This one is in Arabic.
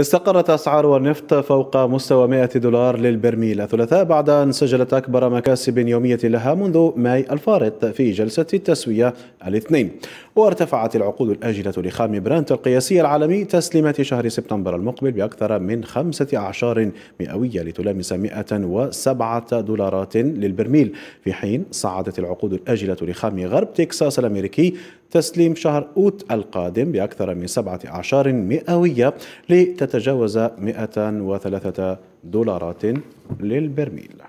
استقرت أسعار النفط فوق مستوى 100 دولار للبرميل الثلاثاء بعد أن سجلت أكبر مكاسب يومية لها منذ ماي الفارط في جلسة التسوية الاثنين وارتفعت العقود الآجلة لخام برانت القياسي العالمي تسليمات شهر سبتمبر المقبل بأكثر من خمسة أعشار مئوية لتلامس 107 دولارات للبرميل في حين صعدت العقود الآجلة لخام غرب تكساس الأمريكي تسليم شهر أوت القادم بأكثر من سبعة أعشار مئوية لتتجاوز 103 دولارات للبرميل